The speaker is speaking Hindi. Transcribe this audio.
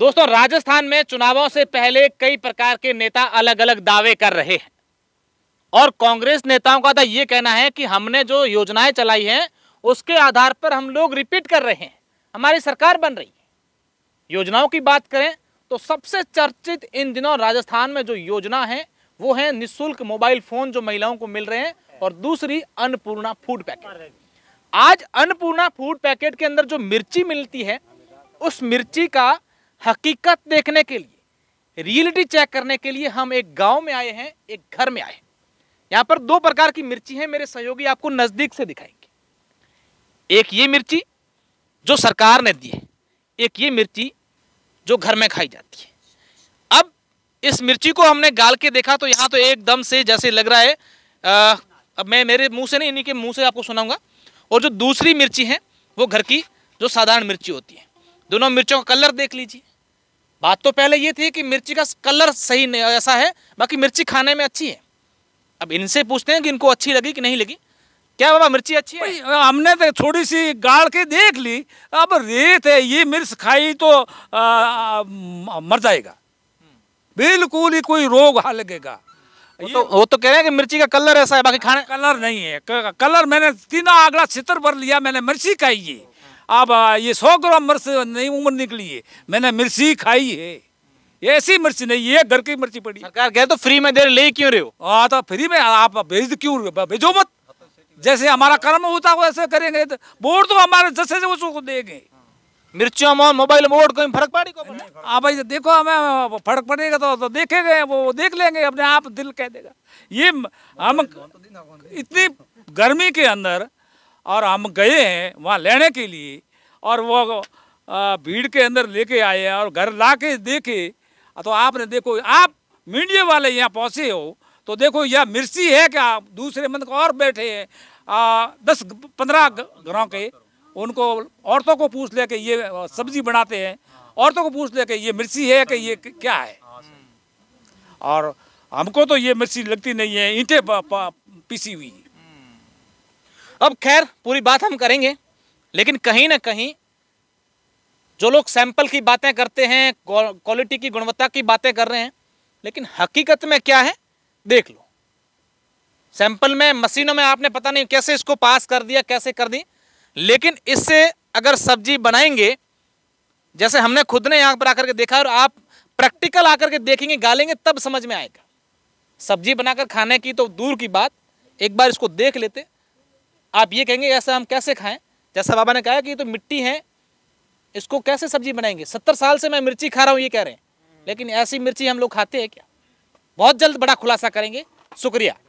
दोस्तों राजस्थान में चुनावों से पहले कई प्रकार के नेता अलग अलग दावे कर रहे हैं और कांग्रेस नेताओं का तो ये कहना है कि हमने जो योजनाएं चलाई हैं उसके आधार पर हम लोग रिपीट कर रहे हैं हमारी सरकार बन रही है योजनाओं की बात करें तो सबसे चर्चित इन दिनों राजस्थान में जो योजना है वो है निःशुल्क मोबाइल फोन जो महिलाओं को मिल रहे हैं और दूसरी अन्नपूर्णा फूड पैकेट आज अन्नपूर्णा फूड पैकेट के अंदर जो मिर्ची मिलती है उस मिर्ची का हकीकत देखने के लिए रियलिटी चेक करने के लिए हम एक गांव में आए हैं एक घर में आए हैं यहाँ पर दो प्रकार की मिर्ची है मेरे सहयोगी आपको नज़दीक से दिखाएंगे एक ये मिर्ची जो सरकार ने दी है एक ये मिर्ची जो घर में खाई जाती है अब इस मिर्ची को हमने गाल के देखा तो यहाँ तो एकदम से जैसे लग रहा है आ, अब मैं मेरे मुंह से नहीं इन्हीं के मुंह से आपको सुनाऊंगा और जो दूसरी मिर्ची है वो घर की जो साधारण मिर्ची होती है दोनों मिर्चों का कलर देख लीजिए बात तो पहले ये थी कि मिर्ची का कलर सही नहीं ऐसा है बाकी मिर्ची खाने में अच्छी है अब इनसे पूछते हैं कि इनको अच्छी लगी कि नहीं लगी क्या बाबा मिर्ची अच्छी है हमने तो थोड़ी सी गाड़ के देख ली अब रेत है ये मिर्च खाई तो आ, आ, मर जाएगा बिल्कुल ही कोई रोग लगेगा वो तो वो तो कह रहे हैं कि मिर्ची का कलर ऐसा है बाकी खाने कलर नहीं है कलर मैंने तीनों आगड़ा छितर भर लिया मैंने मिर्ची खाई है अब ये सौ ग्राम मिर्च नहीं उम्र निकली है मैंने मिर्ची खाई है ऐसी मिर्ची नहीं ये घर की मिर्ची पड़ी सरकार कहे तो फ्री में देर ले क्यों रहे हो आ, हाँ, तो फ्री में आप भेज क्यों भेजो मत जैसे हमारा कर्म होता हो ऐसे करेंगे तो बोर्ड तो हमारे जैसे उसको देंगे मिर्चियों में मोबाइल बोर्ड कोई फर्क पड़ी को हाँ भाई तो देखो हमें फर्क पड़ेगा तो, तो देखेंगे वो देख लेंगे अपने आप दिल कह देगा ये हम इतनी गर्मी के अंदर और हम गए हैं वहाँ लेने के लिए और वो भीड़ के अंदर लेके आए हैं और घर ला के देखे तो आपने देखो आप मीडिया वाले यहाँ पहुँचे हो तो देखो यह मिर्ची है क्या दूसरे मंद और बैठे हैं दस पंद्रह घरों के उनको औरतों को पूछ ले कि ये सब्जी बनाते हैं औरतों को पूछ ले कि ये मिर्ची है कि ये क्या है और हमको तो ये मिर्ची लगती नहीं है ईंटें पीसी हुई अब खैर पूरी बात हम करेंगे लेकिन कहीं ना कहीं जो लोग सैंपल की बातें करते हैं क्वालिटी की गुणवत्ता की बातें कर रहे हैं लेकिन हकीकत में क्या है देख लो सैंपल में मशीनों में आपने पता नहीं कैसे इसको पास कर दिया कैसे कर दी लेकिन इससे अगर सब्जी बनाएंगे जैसे हमने खुद ने यहाँ पर आकर के देखा और आप प्रैक्टिकल आकर के देखेंगे गालेंगे तब समझ में आएगा सब्जी बनाकर खाने की तो दूर की बात एक बार इसको देख लेते आप ये कहेंगे ऐसा हम कैसे खाएं जैसा बाबा ने कहा कि ये तो मिट्टी है इसको कैसे सब्जी बनाएंगे सत्तर साल से मैं मिर्ची खा रहा हूँ ये कह रहे हैं लेकिन ऐसी मिर्ची हम लोग खाते हैं क्या बहुत जल्द बड़ा खुलासा करेंगे शुक्रिया